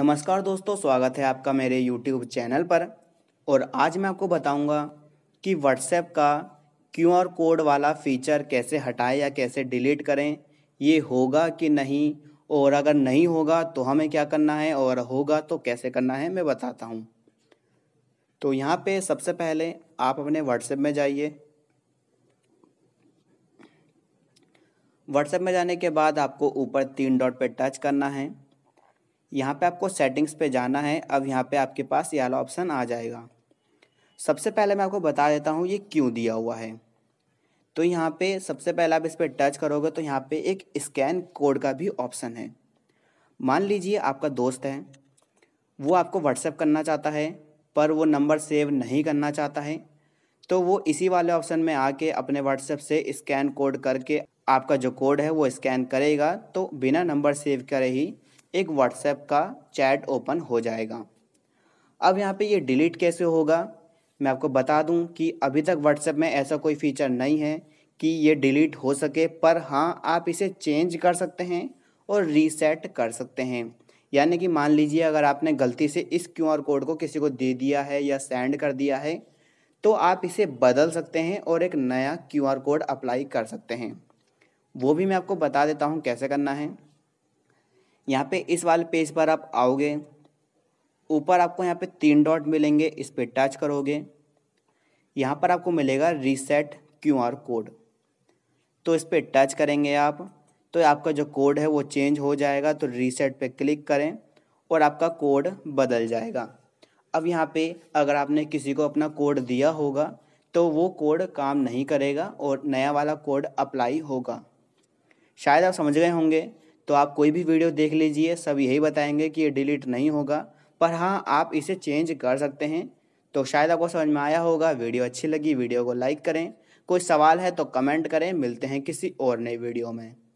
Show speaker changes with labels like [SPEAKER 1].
[SPEAKER 1] नमस्कार दोस्तों स्वागत है आपका मेरे यूट्यूब चैनल पर और आज मैं आपको बताऊंगा कि व्हाट्सएप का क्यू आर कोड वाला फ़ीचर कैसे हटाएं या कैसे डिलीट करें ये होगा कि नहीं और अगर नहीं होगा तो हमें क्या करना है और होगा तो कैसे करना है मैं बताता हूँ तो यहाँ पे सबसे पहले आप अपने व्हाट्सएप में जाइए व्हाट्सएप में जाने के बाद आपको ऊपर तीन डॉट पे टच करना है यहाँ पे आपको सेटिंग्स पे जाना है अब यहाँ पे आपके पास ये वाला ऑप्शन आ जाएगा सबसे पहले मैं आपको बता देता हूँ ये क्यों दिया हुआ है तो यहाँ पे सबसे पहले आप इस पर टच करोगे तो यहाँ पे एक स्कैन कोड का भी ऑप्शन है मान लीजिए आपका दोस्त है वो आपको व्हाट्सएप करना चाहता है पर वो नंबर सेव नहीं करना चाहता है तो वो इसी वाले ऑप्शन में आके अपने व्हाट्सएप से स्कैन कोड करके आपका जो कोड है वो स्कैन करेगा तो बिना नंबर सेव करे ही एक व्हाट्सएप का चैट ओपन हो जाएगा अब यहाँ पे ये डिलीट कैसे होगा मैं आपको बता दूँ कि अभी तक व्हाट्सएप में ऐसा कोई फीचर नहीं है कि ये डिलीट हो सके पर हाँ आप इसे चेंज कर सकते हैं और रीसेट कर सकते हैं यानी कि मान लीजिए अगर आपने गलती से इस क्यू आर कोड को किसी को दे दिया है या सेंड कर दिया है तो आप इसे बदल सकते हैं और एक नया क्यू आर कोड अप्लाई कर सकते हैं वो भी मैं आपको बता देता हूँ कैसे करना है यहाँ पे इस वाले पेज पर आप आओगे ऊपर आपको यहाँ पे तीन डॉट मिलेंगे इस पर टच करोगे यहाँ पर आपको मिलेगा रीसेट क्यूआर कोड तो इस पर टच करेंगे आप तो आपका जो कोड है वो चेंज हो जाएगा तो रीसेट पे क्लिक करें और आपका कोड बदल जाएगा अब यहाँ पे अगर आपने किसी को अपना कोड दिया होगा तो वो कोड काम नहीं करेगा और नया वाला कोड अप्लाई होगा शायद आप समझ गए होंगे तो आप कोई भी वीडियो देख लीजिए सब यही बताएंगे कि ये डिलीट नहीं होगा पर हाँ आप इसे चेंज कर सकते हैं तो शायद आपको समझ में आया होगा वीडियो अच्छी लगी वीडियो को लाइक करें कोई सवाल है तो कमेंट करें मिलते हैं किसी और नई वीडियो में